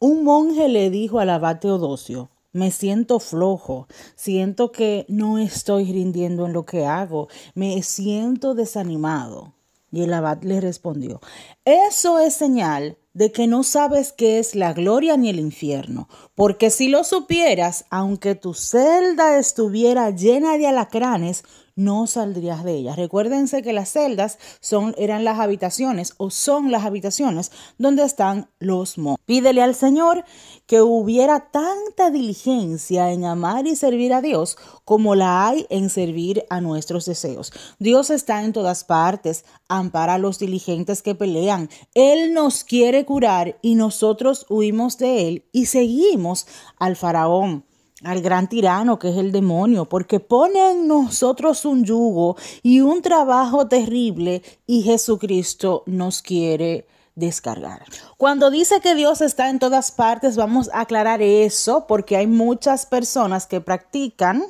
Un monje le dijo al abad Teodosio, me siento flojo, siento que no estoy rindiendo en lo que hago, me siento desanimado. Y el abad le respondió, eso es señal de que no sabes qué es la gloria ni el infierno, porque si lo supieras, aunque tu celda estuviera llena de alacranes, no saldrías de ella. Recuérdense que las celdas son, eran las habitaciones o son las habitaciones donde están los mo. Pídele al Señor que hubiera tanta diligencia en amar y servir a Dios como la hay en servir a nuestros deseos. Dios está en todas partes, ampara a los diligentes que pelean. Él nos quiere curar y nosotros huimos de él y seguimos al faraón al gran tirano que es el demonio, porque pone en nosotros un yugo y un trabajo terrible y Jesucristo nos quiere descargar. Cuando dice que Dios está en todas partes, vamos a aclarar eso porque hay muchas personas que practican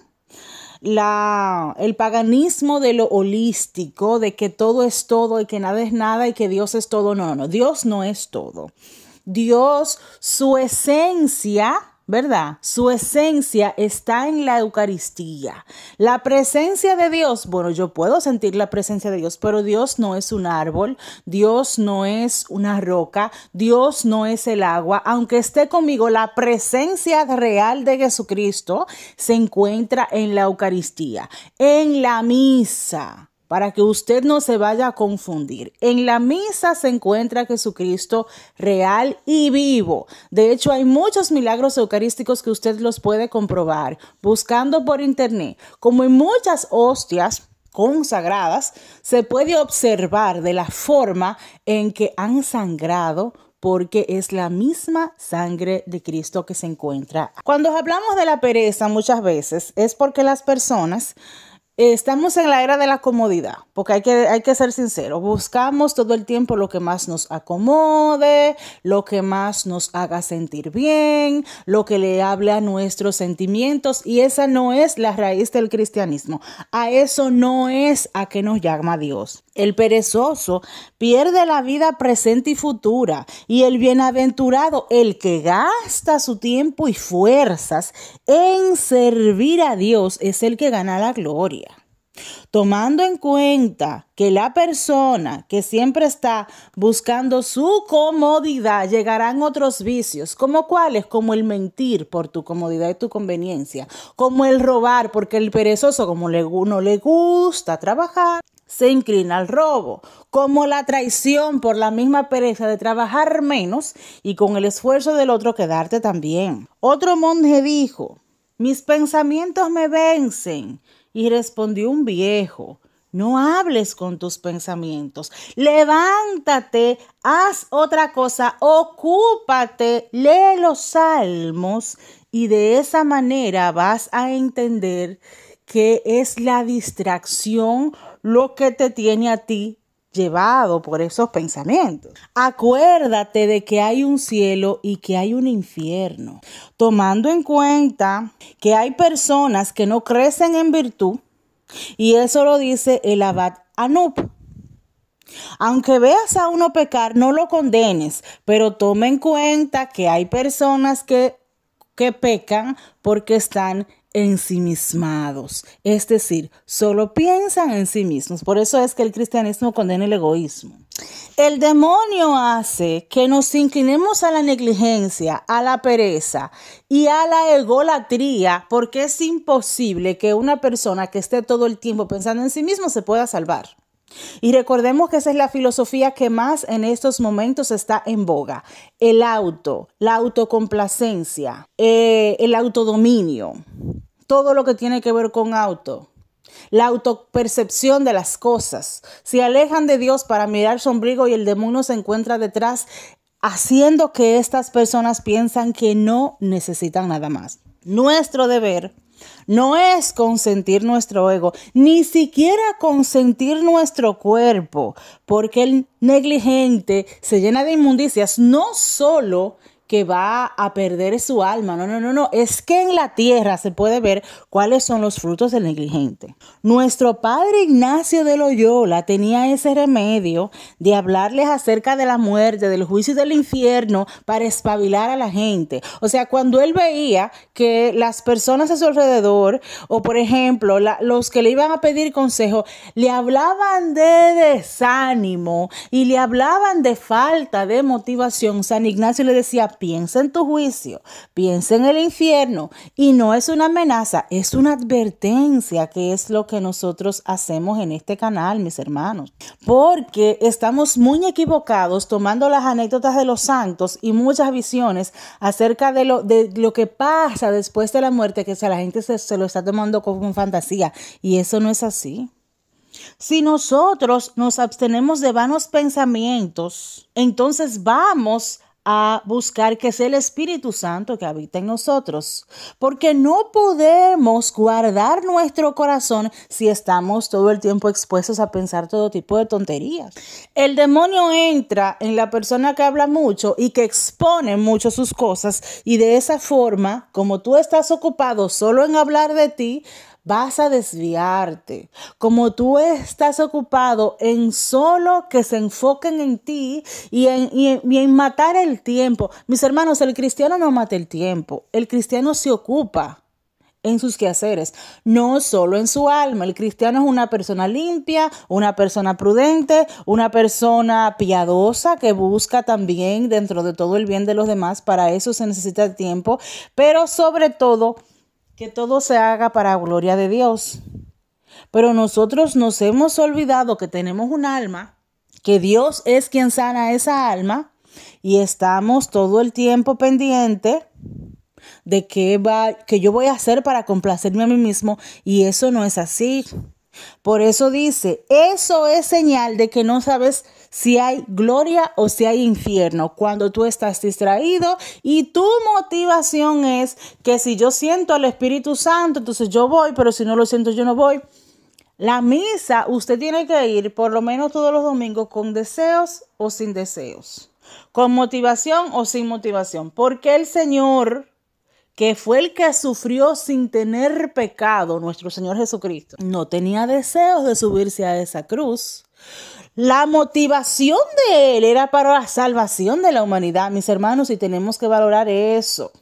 la, el paganismo de lo holístico, de que todo es todo y que nada es nada y que Dios es todo. No, no, Dios no es todo. Dios, su esencia ¿verdad? Su esencia está en la Eucaristía. La presencia de Dios, bueno, yo puedo sentir la presencia de Dios, pero Dios no es un árbol, Dios no es una roca, Dios no es el agua. Aunque esté conmigo, la presencia real de Jesucristo se encuentra en la Eucaristía, en la misa para que usted no se vaya a confundir. En la misa se encuentra Jesucristo real y vivo. De hecho, hay muchos milagros eucarísticos que usted los puede comprobar buscando por internet, como en muchas hostias consagradas, se puede observar de la forma en que han sangrado porque es la misma sangre de Cristo que se encuentra. Cuando hablamos de la pereza muchas veces es porque las personas Estamos en la era de la comodidad, porque hay que, hay que ser sincero. buscamos todo el tiempo lo que más nos acomode, lo que más nos haga sentir bien, lo que le hable a nuestros sentimientos, y esa no es la raíz del cristianismo. A eso no es a que nos llama Dios. El perezoso pierde la vida presente y futura, y el bienaventurado, el que gasta su tiempo y fuerzas en servir a Dios, es el que gana la gloria. Tomando en cuenta que la persona que siempre está buscando su comodidad, llegarán otros vicios, como cuáles, como el mentir por tu comodidad y tu conveniencia, como el robar, porque el perezoso, como le, no le gusta trabajar, se inclina al robo, como la traición por la misma pereza de trabajar menos y con el esfuerzo del otro quedarte también. Otro monje dijo, mis pensamientos me vencen, y respondió un viejo, no hables con tus pensamientos, levántate, haz otra cosa, ocúpate, lee los salmos y de esa manera vas a entender que es la distracción lo que te tiene a ti llevado por esos pensamientos. Acuérdate de que hay un cielo y que hay un infierno, tomando en cuenta que hay personas que no crecen en virtud y eso lo dice el abad Anup. Aunque veas a uno pecar, no lo condenes, pero toma en cuenta que hay personas que, que pecan porque están ensimismados, es decir, solo piensan en sí mismos. Por eso es que el cristianismo condena el egoísmo. El demonio hace que nos inclinemos a la negligencia, a la pereza y a la egolatría, porque es imposible que una persona que esté todo el tiempo pensando en sí mismo se pueda salvar. Y recordemos que esa es la filosofía que más en estos momentos está en boga. El auto, la autocomplacencia, eh, el autodominio todo lo que tiene que ver con auto. La autopercepción de las cosas. Se alejan de Dios para mirar su y el demonio se encuentra detrás, haciendo que estas personas piensan que no necesitan nada más. Nuestro deber no es consentir nuestro ego, ni siquiera consentir nuestro cuerpo, porque el negligente se llena de inmundicias no solo que va a perder su alma. No, no, no, no. Es que en la tierra se puede ver cuáles son los frutos del negligente. Nuestro padre Ignacio de Loyola tenía ese remedio de hablarles acerca de la muerte, del juicio del infierno para espabilar a la gente. O sea, cuando él veía que las personas a su alrededor, o por ejemplo, los que le iban a pedir consejo, le hablaban de desánimo y le hablaban de falta de motivación, San Ignacio le decía, piensa en tu juicio, piensa en el infierno. Y no es una amenaza, es una advertencia que es lo que nosotros hacemos en este canal, mis hermanos. Porque estamos muy equivocados tomando las anécdotas de los santos y muchas visiones acerca de lo, de lo que pasa después de la muerte, que la gente se, lo está tomando como fantasía. Y eso no es así. Si nosotros nos abstenemos de vanos pensamientos, entonces vamos a buscar que es el Espíritu Santo que habita en nosotros, porque no podemos guardar nuestro corazón si estamos todo el tiempo expuestos a pensar todo tipo de tonterías. El demonio entra en la persona que habla mucho y que expone mucho sus cosas y de esa forma, como tú estás ocupado solo en hablar de ti, vas a desviarte. Como tú estás ocupado en solo que se enfoquen en ti y en, matar el tiempo. Mis hermanos, el cristiano no mata el tiempo, el cristiano se ocupa en sus quehaceres, no solo en su alma. El cristiano es una persona limpia, una persona prudente, una persona piadosa que busca también dentro de todo el bien de los demás. Para eso se necesita tiempo, pero sobre todo que todo se haga para gloria de Dios. Pero nosotros nos hemos olvidado que tenemos un alma, que Dios es quien sana esa alma y estamos todo el tiempo pendiente de qué va que yo voy a hacer para complacerme a mí mismo y eso no es así. Por eso dice, eso es señal de que no sabes si hay gloria o si hay infierno, cuando tú estás distraído y tu motivación es que si yo siento al Espíritu Santo, entonces yo voy, pero si no lo siento yo no voy. La misa, usted tiene que ir por lo menos todos los domingos con deseos o sin deseos, con motivación o sin motivación, porque el Señor que fue el que sufrió sin tener pecado, nuestro Señor Jesucristo, no tenía deseos de subirse a esa cruz, la motivación de él era para la salvación de la humanidad, mis hermanos, y tenemos que valorar eso.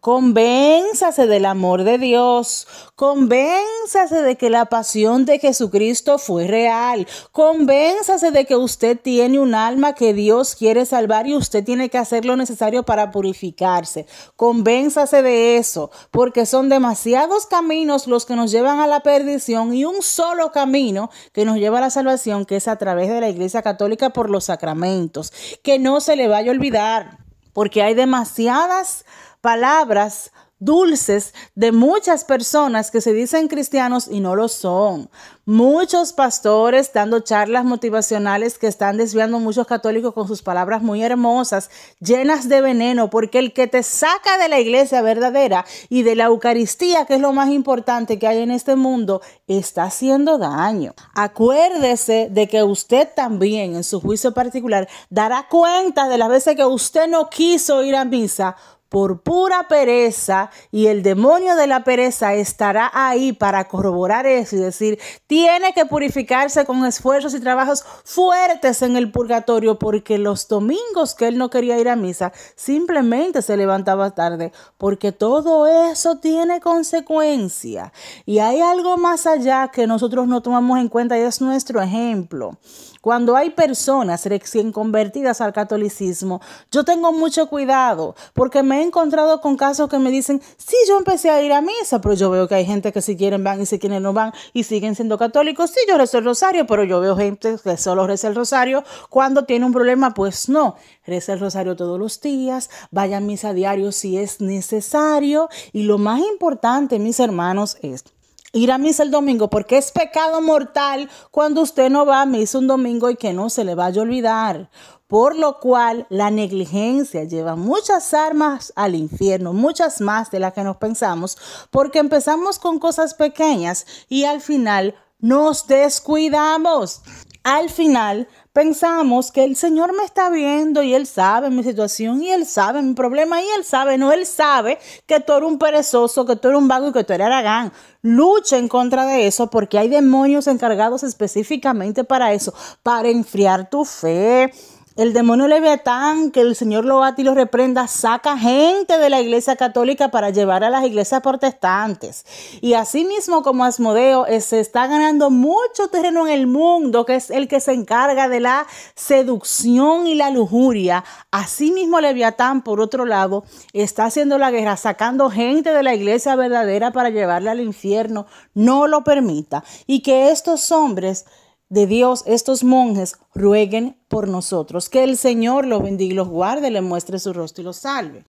Convénzase del amor de Dios. Convénzase de que la pasión de Jesucristo fue real. Convénzase de que usted tiene un alma que Dios quiere salvar y usted tiene que hacer lo necesario para purificarse. Convénzase de eso, porque son demasiados caminos los que nos llevan a la perdición y un solo camino que nos lleva a la salvación, que es a través de la Iglesia Católica por los sacramentos. Que no se le vaya a olvidar, porque hay demasiadas palabras dulces de muchas personas que se dicen cristianos y no lo son. Muchos pastores dando charlas motivacionales que están desviando muchos católicos con sus palabras muy hermosas, llenas de veneno, porque el que te saca de la iglesia verdadera y de la Eucaristía, que es lo más importante que hay en este mundo, está haciendo daño. Acuérdese de que usted también en su juicio particular dará cuenta de las veces que usted no quiso ir a misa por pura pereza y el demonio de la pereza estará ahí para corroborar eso y decir, tiene que purificarse con esfuerzos y trabajos fuertes en el purgatorio porque los domingos que él no quería ir a misa, simplemente se levantaba tarde porque todo eso tiene consecuencia. Y hay algo más allá que nosotros no tomamos en cuenta y es nuestro ejemplo. Cuando hay personas recién convertidas al catolicismo, yo tengo mucho cuidado porque me he encontrado con casos que me dicen, sí, yo empecé a ir a misa, pero yo veo que hay gente que si quieren van y si quieren no van y siguen siendo católicos. Sí, yo rezo el rosario, pero yo veo gente que solo reza el rosario cuando tiene un problema, pues no. Reza el rosario todos los días, vaya a misa diario si es necesario. Y lo más importante, mis hermanos, es ir a misa el domingo, porque es pecado mortal cuando usted no va a misa un domingo y que no se le vaya a olvidar por lo cual la negligencia lleva muchas armas al infierno, muchas más de las que nos pensamos, porque empezamos con cosas pequeñas y al final nos descuidamos. Al final pensamos que el Señor me está viendo y Él sabe mi situación y Él sabe mi problema y Él sabe, no, Él sabe que tú eres un perezoso, que tú eres un vago y que tú eres aragán. Lucha en contra de eso porque hay demonios encargados específicamente para eso, para enfriar tu fe, el demonio leviatán, que el Señor lo bate y lo reprenda, saca gente de la iglesia católica para llevar a las iglesias protestantes. Y así mismo como Asmodeo eh, se está ganando mucho terreno en el mundo, que es el que se encarga de la seducción y la lujuria, así mismo leviatán, por otro lado, está haciendo la guerra, sacando gente de la iglesia verdadera para llevarla al infierno. No lo permita. Y que estos hombres de Dios, estos monjes rueguen por nosotros. Que el Señor los bendiga y los guarde, le muestre su rostro y los salve.